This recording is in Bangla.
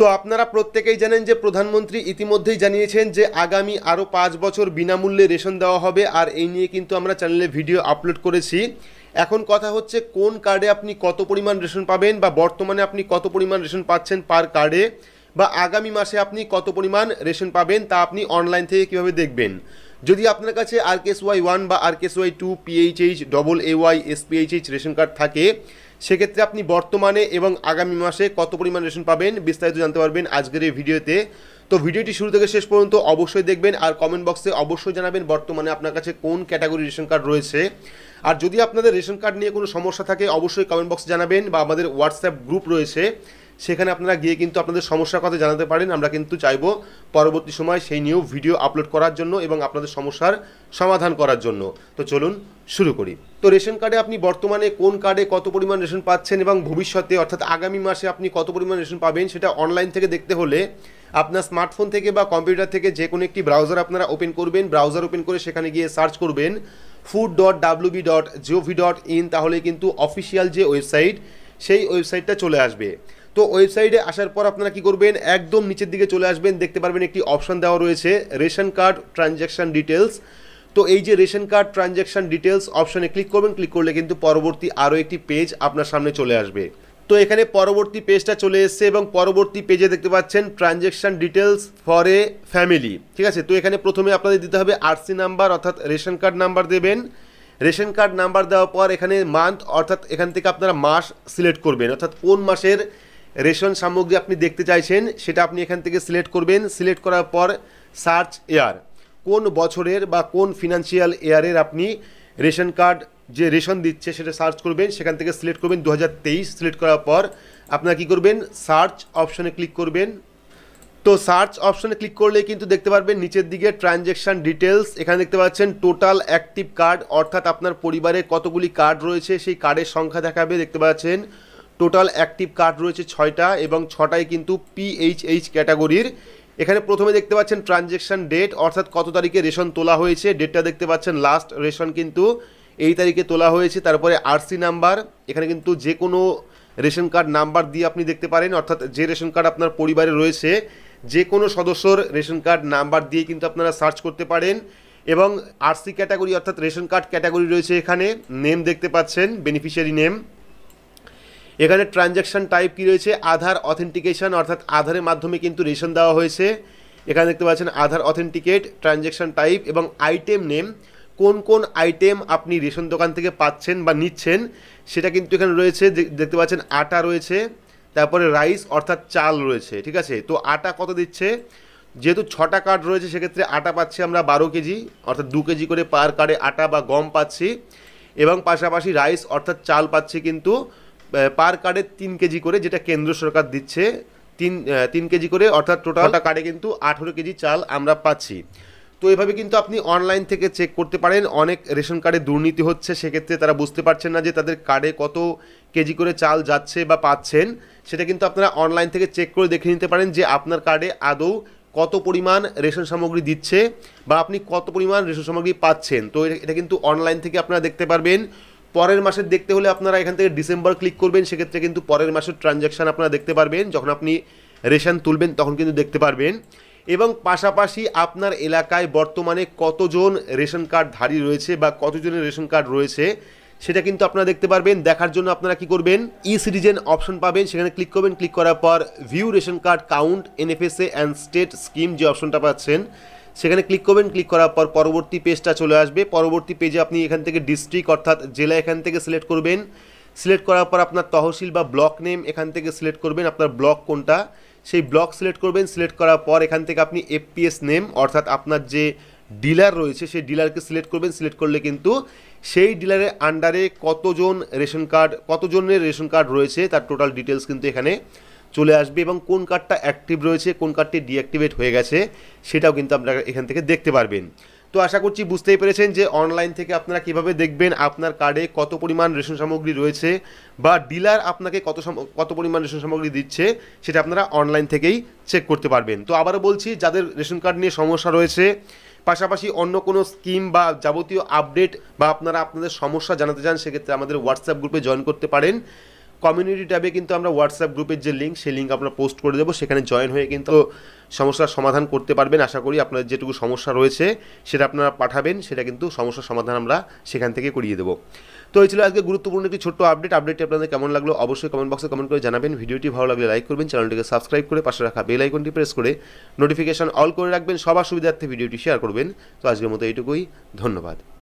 তো আপনারা প্রত্যেকেই জানেন যে প্রধানমন্ত্রী ইতিমধ্যেই জানিয়েছেন যে আগামী আরও পাঁচ বছর বিনামূল্যে রেশন দেওয়া হবে আর এই নিয়ে কিন্তু আমরা চ্যানেলে ভিডিও আপলোড করেছি এখন কথা হচ্ছে কোন কার্ডে আপনি কত পরিমাণ রেশন পাবেন বা বর্তমানে আপনি কত পরিমাণ রেশন পাচ্ছেন পার কার্ডে বা আগামী মাসে আপনি কত পরিমাণ রেশন পাবেন তা আপনি অনলাইন থেকে কিভাবে দেখবেন যদি আপনার কাছে আর কেস ওয়াই ওয়ান বা R K S Y two PHH double A Y SPHH ration card থাকে সেক্ষেত্রে আপনি বর্তমানে এবং আগামী মাসে কত পরিমাণ রেশন পাবেন বিস্তারিত জানতে পারবেন আজকের এই ভিডিওতে তো ভিডিওটি শুরু থেকে শেষ পর্যন্ত অবশ্যই দেখবেন আর কমেন্ট বক্সে অবশ্যই জানাবেন বর্তমানে আপনার কাছে কোন ক্যাটাগরি রেশন কার্ড রয়েছে আর যদি আপনাদের রেশন কার্ড নিয়ে কোনো সমস্যা থাকে অবশ্যই কমেন্ট বক্সে জানাবেন বা আমাদের হোয়াটসঅ্যাপ গ্রুপ রয়েছে সেখানে আপনারা গিয়ে কিন্তু আপনাদের সমস্যার কথা জানাতে পারেন আমরা কিন্তু চাইব পরবর্তী সময় সেই নিয়েও ভিডিও আপলোড করার জন্য এবং আপনাদের সমস্যার সমাধান করার জন্য তো চলুন শুরু করি তো রেশন কার্ডে আপনি বর্তমানে কোন কার্ডে কত পরিমাণ রেশন পাচ্ছেন এবং ভবিষ্যতে অর্থাৎ আগামী মাসে আপনি কত পরিমাণ রেশন পাবেন সেটা অনলাইন থেকে দেখতে হলে আপনার স্মার্টফোন থেকে বা কম্পিউটার থেকে যে কোনো একটি ব্রাউজার আপনারা ওপেন করবেন ব্রাউজার ওপেন করে সেখানে গিয়ে সার্চ করবেন food dot WB dot GOV dot in তাহলে কিন্তু অফিসিয়াল যে ওয়েবসাইট সেই ওয়েবসাইটটা চলে আসবে তো ওয়েবসাইটে আসার পর আপনারা কি করবেন একদম নিচের দিকে চলে আসবেন দেখতে পারবেন একটি অপশান দেওয়া রয়েছে রেশন কার্ড ট্রানজ্যাকশান ডিটেলস তো এই যে রেশন কার্ড ট্রানজ্যাকশান ডিটেলস অপশানে ক্লিক করবেন ক্লিক করলে কিন্তু পরবর্তী আরও একটি পেজ আপনার সামনে চলে আসবে তো এখানে পরবর্তী পেজটা চলে এসছে এবং পরবর্তী পেজে দেখতে পাচ্ছেন transaction details for a family ঠিক আছে তো এখানে প্রথমে আপনাদের দিতে হবে আরসি নাম্বার অর্থাৎ রেশন কার্ড নাম্বার দেবেন রেশন কার্ড নাম্বার দেওয়ার পর এখানে মান্থ অর্থাৎ এখান থেকে আপনারা মাস সিলেক্ট করবেন অর্থাৎ কোন মাসের রেশন সামগ্রী আপনি দেখতে চাইছেন সেটা আপনি এখান থেকে সিলেক্ট করবেন সিলেক্ট করার পর সার্চ এয়ার কোন বছরের বা কোন ফিনান্সিয়াল এয়ারের আপনি রেশন কার্ড যে রেশন দিচ্ছে সেটা সার্চ করবেন সেখান থেকে সিলেক্ট করবেন দু সিলেক্ট করার পর আপনারা কী করবেন সার্চ অপশনে ক্লিক করবেন তো সার্চ অপশনে ক্লিক করলে কিন্তু দেখতে পারবেন নিচের দিকে ট্রানজ্যাকশান ডিটেলস এখানে দেখতে পাচ্ছেন টোটাল অ্যাক্টিভ কার্ড অর্থাৎ আপনার পরিবারে কতগুলি কার্ড রয়েছে সেই কার্ডের সংখ্যা দেখাবে দেখতে পাচ্ছেন টোটাল অ্যাক্টিভ কার্ড রয়েছে ছয়টা এবং ছটায় কিন্তু পিএইচএইচ ক্যাটাগরির এখানে প্রথমে দেখতে পাচ্ছেন ট্রানজ্যাকশান ডেট অর্থাৎ কত তারিখে রেশন তোলা হয়েছে ডেটটা দেখতে পাচ্ছেন লাস্ট রেশন কিন্তু এই তারিখে তোলা হয়েছে তারপরে আরসি নাম্বার এখানে কিন্তু যে কোনো রেশন কার্ড নাম্বার দিয়ে আপনি দেখতে পারেন অর্থাৎ যে রেশন কার্ড আপনার পরিবারে রয়েছে যে কোনো সদস্যর রেশন কার্ড নাম্বার দিয়ে কিন্তু আপনারা সার্চ করতে পারেন এবং আরসি ক্যাটাগরি অর্থাৎ রেশন কার্ড ক্যাটাগরি রয়েছে এখানে নেম দেখতে পাচ্ছেন বেনিফিশিয়ারি নেম এখানে ট্রানজ্যাকশান টাইপ কী রয়েছে আধার অথেন্টিকেশন অর্থাৎ আধারের মাধ্যমে কিন্তু রেশন দেওয়া হয়েছে এখানে দেখতে পাচ্ছেন আধার অথেন্টিকেট ট্রানজ্যাকশান টাইপ এবং আইটেম নেম কোন কোন আইটেম আপনি রেশন দোকান থেকে পাচ্ছেন বা নিচ্ছেন সেটা কিন্তু এখানে রয়েছে দেখতে পাচ্ছেন আটা রয়েছে তারপরে রাইস অর্থাৎ চাল রয়েছে ঠিক আছে তো আটা কত দিচ্ছে যেহেতু ছটা কার্ড রয়েছে সেক্ষেত্রে আটা পাচ্ছি আমরা বারো কেজি অর্থাৎ দু কেজি করে পার কার্ডে আটা বা গম পাচ্ছি এবং পাশাপাশি রাইস অর্থাৎ চাল পাচ্ছি কিন্তু পার কার্ডে তিন কেজি করে যেটা কেন্দ্র সরকার দিচ্ছে তিন তিন কেজি করে অর্থাৎ টোটালটা কার্ডে কিন্তু আঠেরো কেজি চাল আমরা পাচ্ছি তো এভাবে কিন্তু আপনি অনলাইন থেকে চেক করতে পারেন অনেক রেশন কার্ডে দুর্নীতি হচ্ছে সেক্ষেত্রে তারা বুঝতে পারছেন না যে তাদের কার্ডে কত কেজি করে চাল যাচ্ছে বা পাচ্ছেন সেটা কিন্তু আপনারা অনলাইন থেকে চেক করে দেখে নিতে পারেন যে আপনার কার্ডে আদৌ কত পরিমাণ রেশন সামগ্রী দিচ্ছে বা আপনি কত পরিমাণ রেশন সামগ্রী পাচ্ছেন তো এটা কিন্তু অনলাইন থেকে আপনারা দেখতে পারবেন পরের মাসের দেখতে হলে আপনারা এখান থেকে ডিসেম্বর ক্লিক করবেন সেক্ষেত্রে কিন্তু পরের মাসের ট্রানজ্যাকশান আপনারা দেখতে পারবেন যখন আপনি রেশন তুলবেন তখন কিন্তু দেখতে পারবেন এবং পাশাপাশি আপনার এলাকায় বর্তমানে কতজন রেশন কার্ড ধারী রয়েছে বা কতজনের রেশন কার্ড রয়েছে সেটা কিন্তু আপনারা দেখতে পারবেন দেখার জন্য আপনারা কি করবেন ই সিটিজেন অপশন পাবেন সেখানে ক্লিক করবেন ক্লিক করার পর view ration card count NFSA and state scheme যে অপশনটা পাচ্ছেন সেখানে ক্লিক করবেন ক্লিক করার পর পরবর্তী পেজটা চলে আসবে পরবর্তী পেজে আপনি এখান থেকে ডিস্ট্রিক্ট অর্থাৎ জেলা এখান থেকে সিলেক্ট করবেন সিলেক্ট করার পর আপনার তহসিল বা ব্লক নেম এখান থেকে সিলেক্ট করবেন আপনার ব্লক কোনটা সেই ব্লক সিলেক্ট করবেন সিলেক্ট করার পর এখান থেকে আপনি এফপিএস নেম অর্থাৎ আপনার যে ডিলার রয়েছে সেই ডিলারকে সিলেক্ট করবেন সিলেক্ট করলে কিন্তু সেই ডিলারের আন্ডারে কতজন রেশন কার্ড কতজনের রেশন কার্ড রয়েছে তার টোটাল ডিটেলস কিন্তু এখানে চলে আসবে এবং কোন কার্ডটা অ্যাক্টিভ রয়েছে কোন কার্ডটি ডিঅ্যাক্টিভেট হয়ে গেছে সেটাও কিন্তু আপনারা এখান থেকে দেখতে পারবেন তো আশা করছি বুঝতেই পেরেছেন যে অনলাইন থেকে আপনারা কিভাবে দেখবেন আপনার কার্ডে কত পরিমাণ রেশন সামগ্রী রয়েছে বা ডিলার আপনাকে কত কত পরিমাণ রেশন সামগ্রী দিচ্ছে সেটা আপনারা অনলাইন থেকেই চেক করতে পারবেন তো আবারও বলছি যাদের রেশন কার্ড নিয়ে সমস্যা রয়েছে পাশাপাশি অন্য কোনো স্কিম বা যাবতীয় আপডেট বা আপনারা আপনাদের সমস্যা জানাতে চান সেক্ষেত্রে আমাদের হোয়াটসঅ্যাপ গ্রুপে জয়েন করতে পারেন কমিউনিটি ট্যাবে কিন্তু আমরা হোয়াটসঅ্যাপ গ্রুপের যে লিঙ্ক সেই লিঙ্ক আমরা পোস্ট করে দেবো সেখানে জয়েন হয়ে কিন্তু সমস্যার সমাধান করতে পারবেন আশা করি আপনাদের যেটুকু সমস্যা রয়েছে সেটা আপনারা পাঠাবেন সেটা কিন্তু সমস্যার সমাধান আমরা সেখান থেকে করিয়ে দেবো তো এই ছিল আজকে গুরুত্বপূর্ণ একটি ছোট্ট আপডেট আপডেটটি আপনাদের কেমন লাগলো অবশ্যই কমেন্ট বক্সে কমেন্ট করে জানাবেন ভিডিওটি ভালো লাগলে লাইক করবেন চ্যানেলটিকে সাবস্ক্রাইব করে পাশে রাখা বেল আইকনটি প্রেস করে নোটিফিকেশান অল করে রাখবেন সবার সুবিধার্থে ভিডিওটি শেয়ার করবেন তো আজকের মতো এইটুকুই ধন্যবাদ